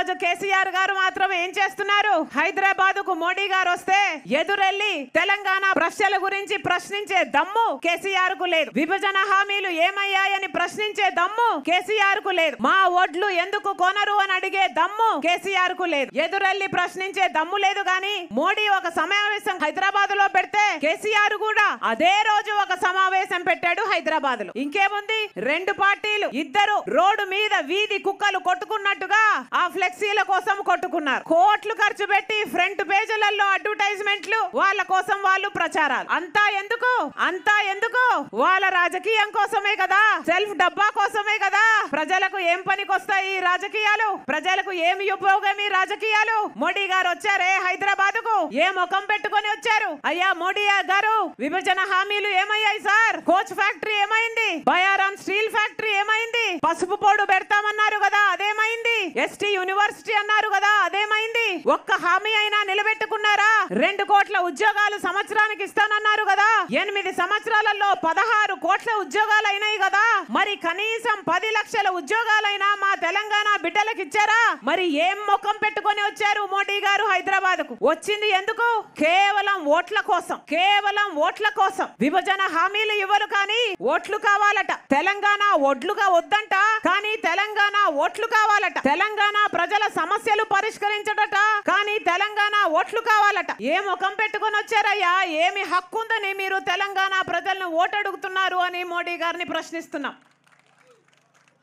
ఈరోజు కేసీఆర్ గారు మాత్రం ఏం చేస్తున్నారు హైదరాబాద్ కు మోడీ గారు వస్తే ఎదురెళ్లి తెలంగాణ ప్రశ్నల గురించి ప్రశ్నించే దమ్ము కేసీఆర్ కు లేదు విభజన హామీలు ఏమయ్యాయని ప్రశ్నించే దమ్ము కేసీఆర్ కు లేదు మా ఓట్లు ఎందుకు కొనరు అని అడిగే దమ్ము కేసీఆర్ కు లేదు ఎదురెళ్లి ప్రశ్నించే దమ్ము లేదు గాని మోడీ ఒక సమావేశం హైదరాబాద్ లో పెడితే కేసీఆర్ కూడా అదే రోజు ఒక సమావేశం ప్లాన్ పెట్టాడు హైదరాబాద్ లో ఇంకేముంది రెండు పార్టీలు ఇద్దరు రోడ్డు మీద వీధి కుక్కలు కొట్టుకున్నట్టుగా ఆ ఫ్లెక్సీల కోసం కొట్టుకున్నారు కోట్లు ఖర్చు పెట్టి ఫ్రంట్ పేజీలలో అడ్వర్టైజ్మెంట్లు వాళ్ళ కోసం వాళ్ళు ప్రచారాలు అంతా ఎందుకు అంతా ఎందుకు వాళ్ళ రాజకీయం కోసమే కదా సెల్ఫ్ డబ్బా కోసమే కదా ప్రజలకు ఏం పనికొస్తాయి రాజకీయాలు ప్రజలకు ఏమి ఉపయోగం ఈ రాజకీయాలు మోడీ గారు వచ్చారే హైదరాబాద్ కు ఏ ముఖం పెట్టుకొని వచ్చారు అయ్యా మోడీ గారు విభజన హామీలు ఏమయ్యాయి సార్ కోచ్ ఫ్యాక్టరీ ఏమైంది బయారాం స్టీల్ ఫ్యాక్టరీ ఏమైంది పసుపు పోడు పెడతామన్నారు కదా అదేమైంది ఎస్టీ యూనివర్సిటీ అన్నారు కదా అదేమైంది ఒక్క హామీ అయినా నిలబెట్టుకున్నారు రెండు కోట్ల ఉద్యోగాలు సంవత్సరానికి ఇస్తానన్నారు కదా ఎనిమిది సంవత్సరాలలో పదహారు కోట్ల ఉద్యోగాలు అయినాయి కదా మరి కనీసం పది లక్షల ఉద్యోగాలైనా మా తెలంగాణ బిడ్డలకు ఇచ్చారా మరి ఏం ముఖం పెట్టుకొని వచ్చారు మోడీ గారు హైదరాబాద్ కు వచ్చింది ఎందుకు కేవలం ఓట్ల కోసం కేవలం ఓట్ల కోసం విభజన హామీలు ఇవ్వరు కానీ ఓట్లు కావాలట తెలంగాణ ఒడ్లుగా వద్దంట కానీ తెలంగాణ ఓట్లు కావాలట తెలంగాణ ప్రజల సమస్యలు పరిష్కరించడట ఓట్లు కావాలట ఏ ముఖం పెట్టుకుని వచ్చారయ్యా ఏమి హక్కు ఉందని మీరు తెలంగాణ ప్రజలను ఓటడుగుతున్నారు అని మోడీ గారిని ప్రశ్నిస్తున్నాం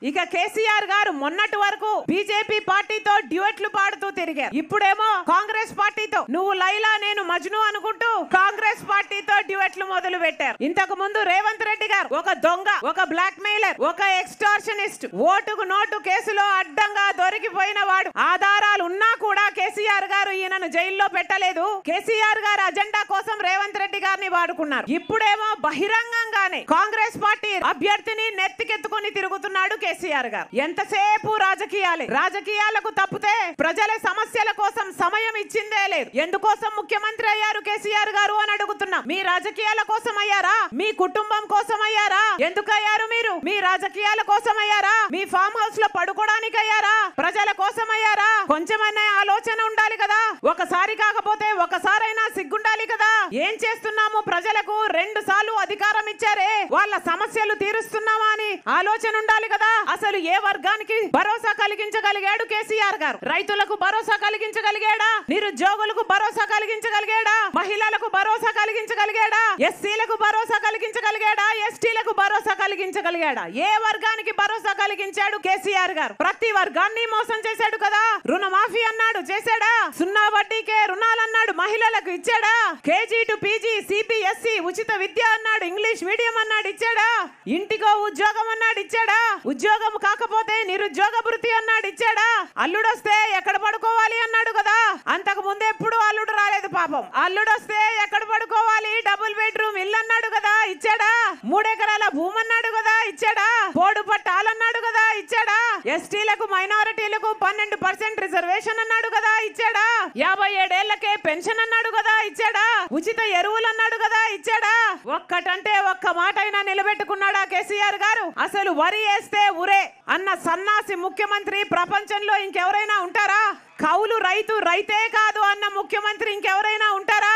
ఇక కేసీఆర్ గారు మొన్నటి వరకు బీజేపీ పార్టీతో డ్యూట్లు పాడుతూ తిరిగారు ఇప్పుడేమో కాంగ్రెస్ పార్టీతో నువ్వు లైలా నేను మజ్ను అనుకుంటూ కాంగ్రెస్ పార్టీతో డ్యూట్లు మొదలు పెట్టారు ఇంతకు ముందు రేవంత్ రెడ్డి గారు ఒక దొంగ ఒక బ్లాక్ మెయిలర్ ఒక ఎక్స్టార్షనిస్ట్ ఓటుకు నోటు కేసులో అడ్డంగా దొరికిపోయిన వాడు ఆధారాలు ఉన్నా కూడా కేసీఆర్ గారు ఈయనను జైల్లో పెట్టలేదు కేసీఆర్ గారు అజెండా కోసం రేవంత్ రెడ్డి గారిని వాడుకున్నారు ఇప్పుడేమో బహిరంగంగానే కాంగ్రెస్ పార్టీ అభ్యర్థిని నెత్తికెత్తుకుని తిరుగుతున్నాడు కేసీఆర్ గారు ఎంతసేపు రాజకీయాలే రాజకీయాలకు తప్పితే ప్రజల సమస్యల కోసం సమయం ఇచ్చిందే లేదు ఎందుకోసం ముఖ్యమంత్రి అయ్యారు కేసీఆర్ గారు అని అడుగుతున్నాం మీ రాజకీయాల కోసం అయ్యారా మీ కుటుంబం కోసం అయ్యారా ఎందుకయ్యారు మీరు మీ రాజకీయాల కోసం అయ్యారా మీ ఫామ్ హౌస్ లో పడుకోవడానికి అయ్యారా ప్రజల కోసం అయ్యారా కొంచెమైనా ఆలోచన ఉండాలి కదా ఒకసారి కాకపోతే ఒకసారైనా సిగ్గుండాలి కదా ఏం చేస్తున్నాము ప్రజలకు రెండు సార్లు అధికారం ఇచ్చారే వాళ్ళ సమస్యలు తీరుస్తున్నామా అని ఆలోచన ఉండాలి కదా అసలు ఏ వర్గానికి భరోసా కలిగించగలిగాడు కేసీఆర్ గారు రైతులకు భరోసా కలిగించగలిగాడా నిరుద్యోగులకు భరోసా కలిగించగలిగాడా మహిళలకు భరోసా కలిగించగలిగాడా ఎస్సీలకు భరోసా కలిగించగలిగాడా ఎస్టీలకు భరోసా కలిగించగలిగాడా ఏ వర్గానికి భరోసా కలిగించాడు కేసీఆర్ గారు ప్రతి వర్గాన్ని మోసం చేశాడు కదా రుణమాఫీ అన్నాడు చేశాడా సున్నా వడ్డీకే రుణాలు అన్నాడు మహిళలకు ఇచ్చాడా కేజీ టు పీజీ సిబిఎస్ఈ ఉచిత విద్య అన్నాడు ఇంగ్లీష్ మీడియం అన్నాడు ఇచ్చాడా ఇంటికో ఉద్యోగం అన్నాడు ఇచ్చాడా ఉద్యోగ ఉద్యోగం కాకపోతే నిరుద్యోగ వృత్తి అన్నాడు ఇచ్చాడా అల్లుడు వస్తే ఎక్కడ పడుకోవాలి అన్నాడు కదా అంతకు ముందు ఎప్పుడు అల్లుడు రాలేదు పాపం అల్లుడు వస్తే ఎక్కడ పడుకోవాలి డబుల్ బెడ్రూమ్ ఇల్లు అన్నాడు కదా ఇచ్చాడా మూడెకరాల భూమి అన్నాడు కదా ఇచ్చాడా బోర్డు పట్టాలన్నాడు కదా ఇచ్చాడా ఎస్టీలకు మైనారిటీ పన్నెండు పర్సెంట్ రిజర్వేషన్ అన్నాడు కదా ఇచ్చాడా యాభై ఏడేళ్లకే పెన్షన్ అన్నాడు కదా ఇచ్చాడా ఉచిత ఎరువులు అన్నాడు కదా ఇచ్చాడా ఒక్కటంటే ఒక్క మాట అయినా నిలబెట్టుకున్నాడా కేసీఆర్ గారు అసలు వరి వేస్తే ఉరే అన్న సన్నాసి ముఖ్యమంత్రి ప్రపంచంలో ఇంకెవరైనా ఉంటారా కౌలు రైతు రైతే కాదు అన్న ముఖ్యమంత్రి ఇంకెవరైనా ఉంటారా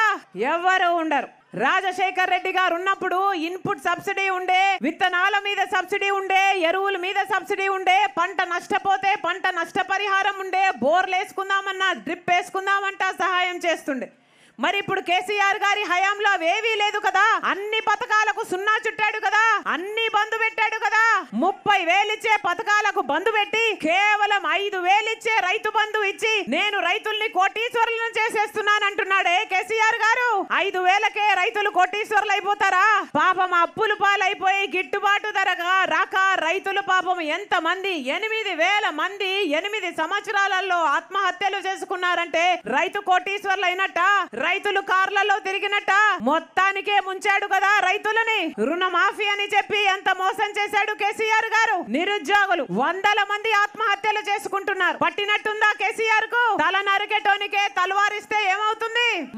ఎవరు ఉండరు రాజశేఖర్ రెడ్డి గారు ఉన్నప్పుడు ఇన్పుట్ సబ్సిడీ ఉండే విత్తనాల మీద సబ్సిడీ ఉండే ఎరువుల మీద సబ్సిడీ ఉండే పంట నష్టపోతే పంట నష్టపరిహారం ఉండే బోర్లు వేసుకుందామన్నా డ్రిప్ వేసుకుందామంటా సహాయం చేస్తుండే మరి ఇప్పుడు కేసీఆర్ గారి హయాంలో అవేవీ లేదు కదా అన్ని పథకాలకు సున్నా చుట్టాడు కదా అన్ని బంధు పెట్టాడు కదా ముప్పై వేలిచ్చే పథకాలకు బంధు పెట్టి కేవలం ఐదు వేలిచ్చే రైతు బంధు ఇచ్చి నేను రైతుల్ని కోటీశ్వరులను చేసేస్తున్నాను అంటున్నాడే ఐదు వేలకే రైతులు కోటీశ్వర్లు అయిపోతారా పాపం అప్పులు పాలైపోయి గిట్టుబాటు ధరగా రాక రైతులు పాపం ఎంత మంది ఎనిమిది వేల మంది ఎనిమిది సంవత్సరాలలో ఆత్మహత్యలు చేసుకున్నారంటే రైతు కోటీశ్వర్లు అయినట్ట రైతులు కార్లలో తిరిగినట్ట మొత్తానికే ముంచాడు కదా రైతులని రుణమాఫీ అని చెప్పి ఎంత మోసం చేశాడు కేసీఆర్ గారు నిరుద్యోగులు వందల మంది ఆత్మహత్యలు చేసుకుంటున్నారు పట్టినట్టుందా కేసీఆర్ కు తల నరికెటోనికే తలవారిస్తే ఏమవుతుంది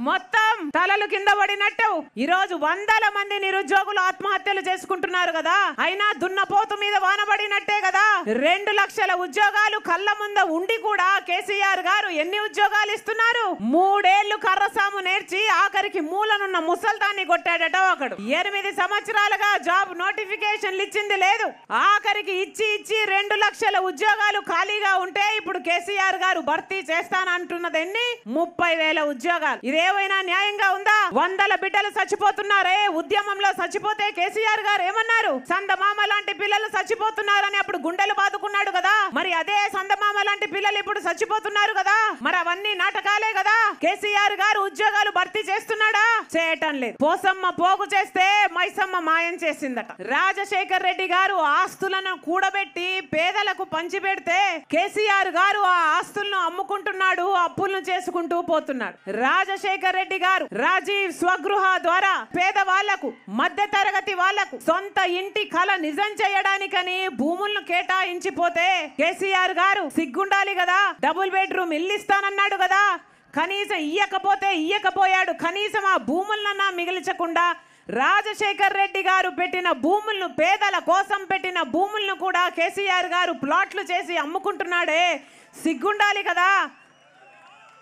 మొత్తం తలలు కింద పడినట్టు ఈ రోజు వందల మంది నిరుద్యోగులు ఆత్మహత్యలు చేసుకుంటున్నారు కదా అయినా దున్నపోతు మీద వానబడినట్టే కదా రెండు లక్షల ఉద్యోగాలు కళ్ళ ముంద ఉండి కూడా కేసీఆర్ గారు ఎన్ని ఉద్యోగాలు ఇస్తున్నారు మూడేళ్లు కర్రసాము నేర్చి ఆఖరికి మూలనున్న ముసల్దాన్ని కొట్టాడట ఒకడు ఎనిమిది సంవత్సరాలుగా జాబ్ నోటిఫికేషన్లు ఇచ్చింది లేదు ఆఖరికి ఇచ్చి ఇచ్చి రెండు లక్షల ఉద్యోగాలు ఖాళీగా ఉంటే ఇప్పుడు కేసీఆర్ గారు భర్తీ చేస్తానంటున్నది ఎన్ని ముప్పై వేల ఉద్యోగాలు ఇదేమైనా న్యాయంగా ఉందా వందల బిడ్డలు చచ్చిపోతున్నారే ఉద్యమంలో చచ్చిపోతే కేసీఆర్ గారు ఏమన్నారు సందమామ లాంటి పిల్లలు చచ్చిపోతున్నారని అప్పుడు గుండెలు బాదుకున్నాడు కదా మరి అదే సందమామ లాంటి పిల్లలు ఇప్పుడు చచ్చిపోతున్నారు కదా మరి అవన్నీ నాటకాలే కదా కేసీఆర్ గారు ఉద్యోగాలు భర్తీ చేస్తున్నాడా చేయటం లేదు పోసమ్మ పోగు చేస్తే మైసమ్మ మాయం చేసిందట రాజశేఖర్ రెడ్డి గారు ఆస్తులను కూడబెట్టి పేదలకు పంచిపెడితే కేసీఆర్ గారు ఆ ఆస్తులను అమ్ముకుంటున్నాడు అప్పులను చేసుకుంటూ పోతున్నాడు రాజ రాజశేఖర్ రెడ్డి గారు రాజీవ్ స్వగృహ ద్వారా పేదవాళ్లకు మధ్య తరగతి వాళ్లకు సొంత ఇంటి కల నిజం చేయడానికని భూములను కేటాయించిపోతే కేసీఆర్ గారు సిగ్గుండాలి కదా డబుల్ బెడ్రూమ్ ఇల్లు ఇస్తానన్నాడు కదా కనీసం ఇయ్యకపోతే ఇయ్యకపోయాడు కనీసం ఆ భూములన్నా మిగిల్చకుండా రాజశేఖర్ రెడ్డి గారు పెట్టిన భూములను పేదల కోసం పెట్టిన భూములను కూడా కేసీఆర్ గారు ప్లాట్లు చేసి అమ్ముకుంటున్నాడే సిగ్గుండాలి కదా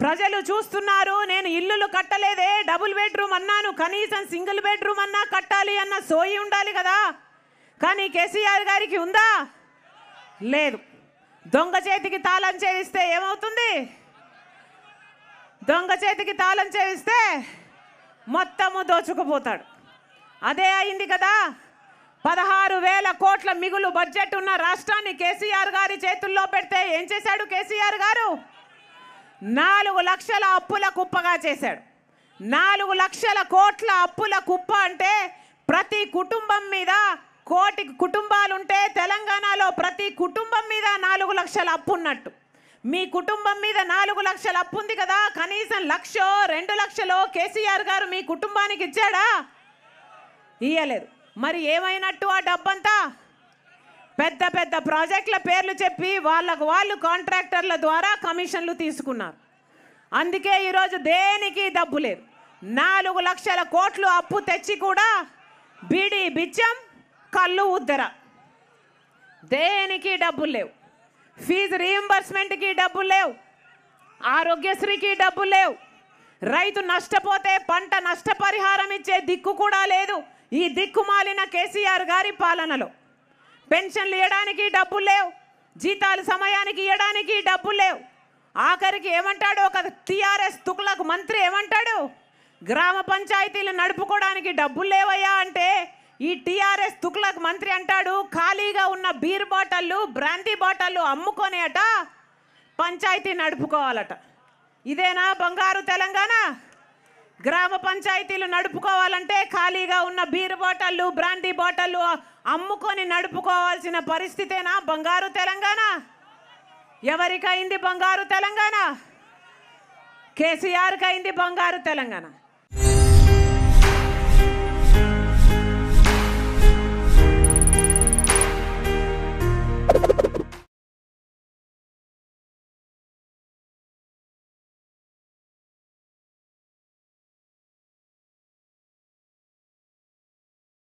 ప్రజలు చూస్తున్నారు నేను ఇల్లులు కట్టలేదే డబుల్ బెడ్రూమ్ అన్నాను కనీసం సింగిల్ బెడ్రూమ్ అన్నా కట్టాలి అన్న సోయి ఉండాలి కదా కానీ కేసీఆర్ గారికి ఉందా లేదు దొంగ చేతికి తాళం చేయిస్తే ఏమవుతుంది దొంగ చేతికి తాళం చేయిస్తే మొత్తము దోచుకుపోతాడు అదే అయింది కదా పదహారు వేల కోట్ల మిగులు బడ్జెట్ ఉన్న రాష్ట్రాన్ని కేసీఆర్ గారి చేతుల్లో పెడితే ఏం చేశాడు కేసీఆర్ గారు నాలుగు లక్షల అప్పుల కుప్పగా చేశాడు నాలుగు లక్షల కోట్ల అప్పుల కుప్ప అంటే ప్రతి కుటుంబం మీద కోటి కుటుంబాలుంటే తెలంగాణలో ప్రతి కుటుంబం మీద నాలుగు లక్షల అప్పు ఉన్నట్టు మీ కుటుంబం మీద నాలుగు లక్షల అప్పు ఉంది కదా కనీసం లక్షో రెండు లక్షలో కేసీఆర్ గారు మీ కుటుంబానికి ఇచ్చాడా ఇయ్యలేదు మరి ఏమైనట్టు ఆ డబ్బంతా పెద్ద పెద్ద ప్రాజెక్టుల పేర్లు చెప్పి వాళ్ళకు వాళ్ళు కాంట్రాక్టర్ల ద్వారా కమిషన్లు తీసుకున్నారు అందుకే ఈరోజు దేనికి డబ్బు లేదు నాలుగు లక్షల కోట్లు అప్పు తెచ్చి కూడా బీడి బిచ్చం కళ్ళు ఉద్దర దేనికి డబ్బులు లేవు ఫీజు రీఎంబర్స్మెంట్కి డబ్బులు లేవు ఆరోగ్యశ్రీకి డబ్బులు లేవు రైతు నష్టపోతే పంట నష్టపరిహారం ఇచ్చే దిక్కు కూడా లేదు ఈ దిక్కుమాలిన కేసీఆర్ గారి పాలనలో పెన్షన్లు ఇవ్వడానికి డబ్బులు లేవు జీతాలు సమయానికి ఇవ్వడానికి డబ్బులు లేవు ఆఖరికి ఏమంటాడు ఒక టీఆర్ఎస్ తుకులకు మంత్రి ఏమంటాడు గ్రామ పంచాయతీలు నడుపుకోవడానికి డబ్బులు లేవయ్యా అంటే ఈ టీఆర్ఎస్ తుకులకు మంత్రి అంటాడు ఖాళీగా ఉన్న బీర్ బాటళ్ళు బ్రాంతి బాటళ్ళు అమ్ముకొనేట పంచాయతీ నడుపుకోవాలట ఇదేనా బంగారు తెలంగాణ గ్రామ పంచాయతీలు నడుపుకోవాలంటే ఖాళీగా ఉన్న బీర్ బాటళ్ళు బ్రాండీ బాటళ్ళు అమ్ముకొని నడుపుకోవాల్సిన పరిస్థితేనా బంగారు తెలంగాణ ఎవరికైంది బంగారు తెలంగాణ కేసీఆర్కి అయింది బంగారు తెలంగాణ